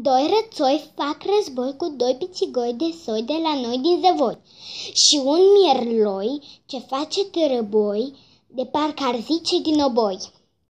Doi rățoi fac război cu doi pițigoi de soi de la noi din zăvoi și un mierloi ce face târăboi de parcă ar zice din oboi.